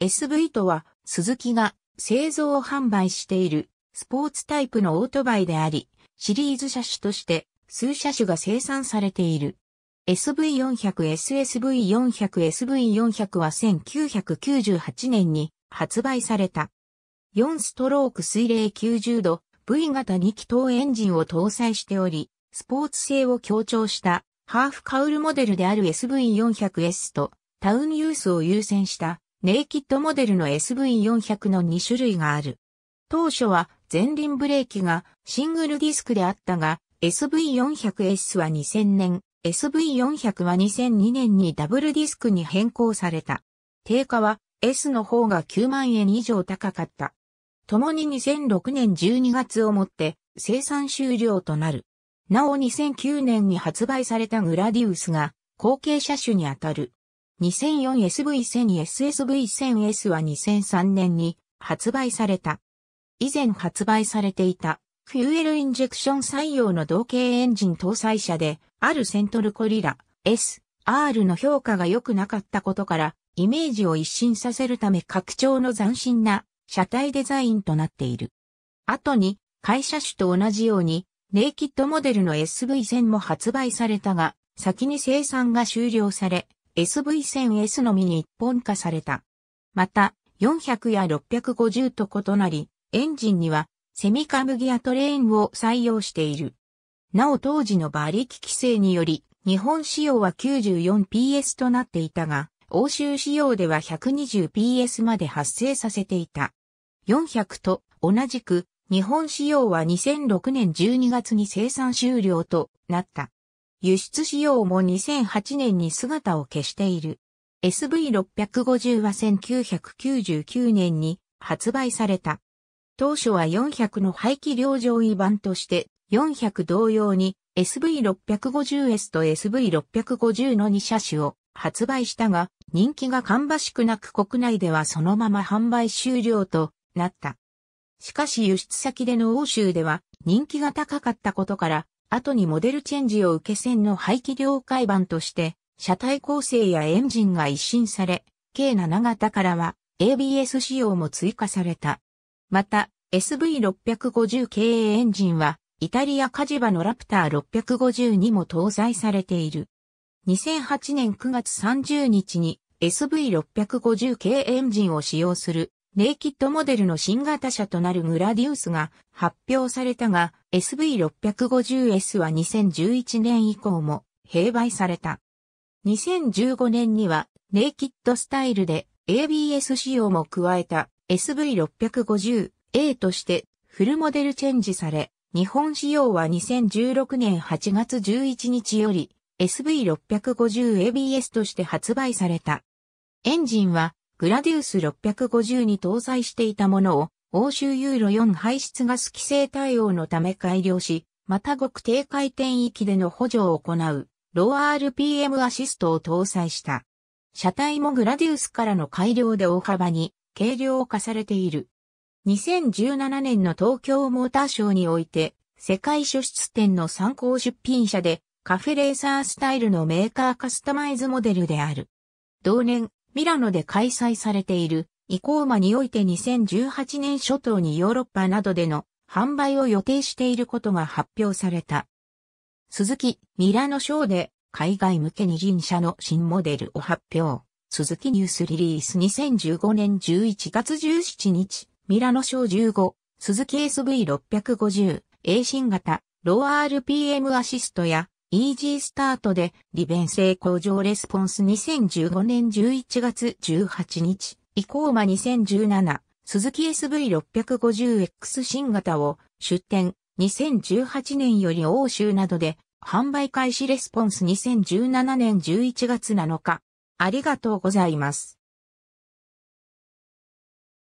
SV とは、鈴木が製造販売しているスポーツタイプのオートバイであり、シリーズ車種として数車種が生産されている。SV400、SSV400、SV400 は1998年に発売された。4ストローク水冷90度 V 型2気筒エンジンを搭載しており、スポーツ性を強調したハーフカウルモデルである SV400S とタウンユースを優先したネイキッドモデルの SV400 の2種類がある。当初は前輪ブレーキがシングルディスクであったが、SV400S は2000年、SV400 は2002年にダブルディスクに変更された。定価は S の方が9万円以上高かった。共に2006年12月をもって生産終了となる。なお2009年に発売されたグラディウスが後継車種にあたる。2004SV1000SSV1000S は2003年に発売された。以前発売されていたフューエルインジェクション採用の同型エンジン搭載車であるセントルコリラ SR の評価が良くなかったことからイメージを一新させるため拡張の斬新な車体デザインとなっている。後に会社種と同じようにネイキッドモデルの SV1000 も発売されたが先に生産が終了され SV1000S のみに一本化された。また、400や650と異なり、エンジンにはセミカムギアトレーンを採用している。なお当時の馬力規制により、日本仕様は 94PS となっていたが、欧州仕様では 120PS まで発生させていた。400と同じく日本仕様は2006年12月に生産終了となった。輸出仕様も2008年に姿を消している。SV650 は1999年に発売された。当初は400の排気量上位版として400同様に SV650S と SV650 の2車種を発売したが人気が芳しくなく国内ではそのまま販売終了となった。しかし輸出先での欧州では人気が高かったことから後にモデルチェンジを受け線の排気量改版として、車体構成やエンジンが一新され、K7 型からは ABS 仕様も追加された。また、SV650 系エンジンは、イタリアカジバのラプター650にも搭載されている。2008年9月30日に SV650 系エンジンを使用するネイキッドモデルの新型車となるグラディウスが発表されたが、SV650S は2011年以降も併売された。2015年にはネイキッドスタイルで ABS 仕様も加えた SV650A としてフルモデルチェンジされ、日本仕様は2016年8月11日より SV650ABS として発売された。エンジンはグラディウス650に搭載していたものを、欧州ユーロ4排出ガス規制対応のため改良し、また極低回転域での補助を行う、ロー RPM アシストを搭載した。車体もグラディウスからの改良で大幅に軽量化されている。2017年の東京モーターショーにおいて、世界初出展の参考出品者で、カフェレーサースタイルのメーカーカスタマイズモデルである。同年、ミラノで開催されているイコーマにおいて2018年初頭にヨーロッパなどでの販売を予定していることが発表された。鈴木、ミラノショーで海外向け二輪車の新モデルを発表。鈴木ニュースリリース2015年11月17日、ミラノショー15、鈴木 SV650、A 新型、ロー RPM アシストやイージースタートで利便性向上レスポンス2015年11月18日、イコーマ2017、鈴木 SV650X 新型を出展、2018年より欧州などで販売開始レスポンス2017年11月7日。ありがとうございます。